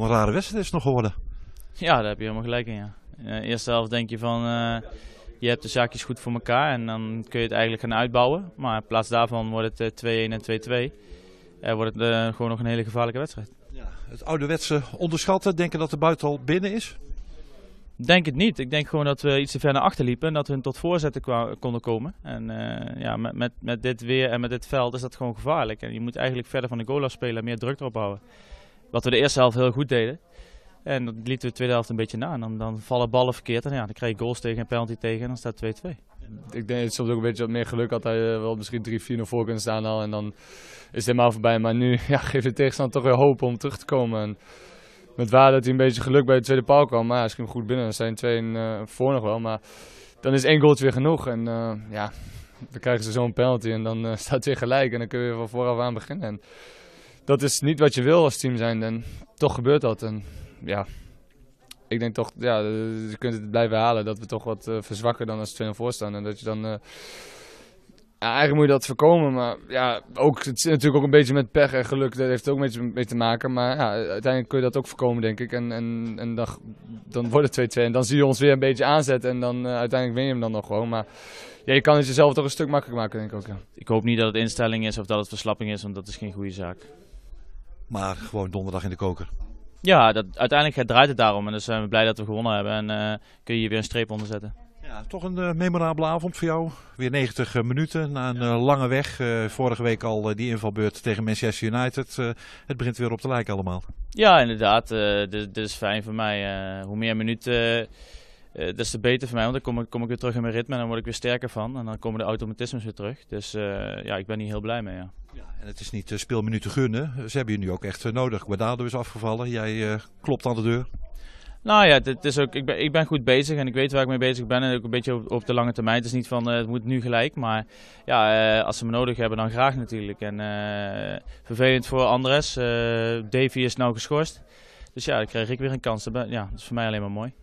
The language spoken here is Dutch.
een rare wedstrijd is nog geworden. Ja, daar heb je helemaal gelijk in. Ja. In eh, denk je van eh, je hebt de zaakjes goed voor elkaar en dan kun je het eigenlijk gaan uitbouwen. Maar in plaats daarvan wordt het 2-1 eh, en 2-2. En wordt het gewoon nog een hele gevaarlijke wedstrijd. Ja, het ouderwetse onderschatten, denken dat de buiten al binnen is? Denk het niet. Ik denk gewoon dat we iets te ver naar achter liepen en dat we hun tot voorzetten konden komen. En ja, met, met, met dit weer en met dit veld is dat gewoon gevaarlijk. En je moet eigenlijk verder van de goal afspelen en meer druk erop houden. Wat we de eerste helft heel goed deden. En dat lieten we de tweede helft een beetje na. En dan, dan vallen ballen verkeerd. En ja, dan krijg je goals tegen en penalty tegen. En dan staat 2-2. Ik denk dat je soms ook een beetje wat meer geluk had. hij wel misschien 3-4 nog voor kunnen staan al. En dan is het helemaal voorbij. Maar nu ja, geeft de tegenstander toch weer hoop om terug te komen. En met waar dat hij een beetje geluk bij de tweede paal kwam. Maar ja, misschien goed binnen. Dan zijn twee en, eh, voor nog wel. Maar dan is één goal weer genoeg. En eh, ja, dan krijgen ze zo'n penalty. En dan eh, staat het weer gelijk. En dan kun je weer van vooraf aan beginnen. En, dat is niet wat je wil als team zijn. En toch gebeurt dat. En ja, ik denk toch, ja, eh, je kunt het blijven halen. Dat we toch wat uh, verzwakken dan als 2-0 voor staan. En dat je dan... Eh, ja, eigenlijk moet je dat voorkomen, maar ja, ook, het natuurlijk ook een beetje met pech en geluk, dat heeft ook een beetje mee te maken. Maar ja, uiteindelijk kun je dat ook voorkomen, denk ik. En, en, en dan, dan wordt het 2-2 en dan zie je ons weer een beetje aanzetten en dan uiteindelijk win je hem dan nog gewoon. Maar ja, je kan het jezelf toch een stuk makkelijker maken, denk ik ook. Ik hoop niet dat het instelling is of dat het verslapping is, want dat is geen goede zaak. Maar gewoon donderdag in de koker. Ja, dat, uiteindelijk draait het daarom. En dus zijn we blij dat we gewonnen hebben. En eh, kun je hier weer een streep onder zetten. Ja, toch een eh, memorabele avond voor jou. Weer 90 eh, minuten na een lange weg. vorige week al die invalbeurt tegen Manchester United. het begint weer op te lijken allemaal. Ja, inderdaad. dit, is dus fijn voor mij. hoe meer minuten, des te beter voor mij. Want dan kom ik, kom ik weer terug in mijn ritme en dan word ik weer sterker van. En dan komen de automatismes weer terug. Dus ja, ik ben hier heel blij mee. Ja. Ja, en het is niet eh, speelminuten gunnen. Ze hebben je nu ook echt eh, nodig. Guardado is afgevallen. Jij eh, klopt aan de deur. Nou ja, het is ook, ik, ben, ik ben goed bezig en ik weet waar ik mee bezig ben. En ook een beetje op, de lange termijn. Het is niet van het moet nu gelijk. Maar ja, als ze me nodig hebben, dan graag natuurlijk. En vervelend voor Andres. Davy is nou geschorst. Dus ja, dan kreeg ik weer een kans. ja, dat is voor mij alleen maar mooi.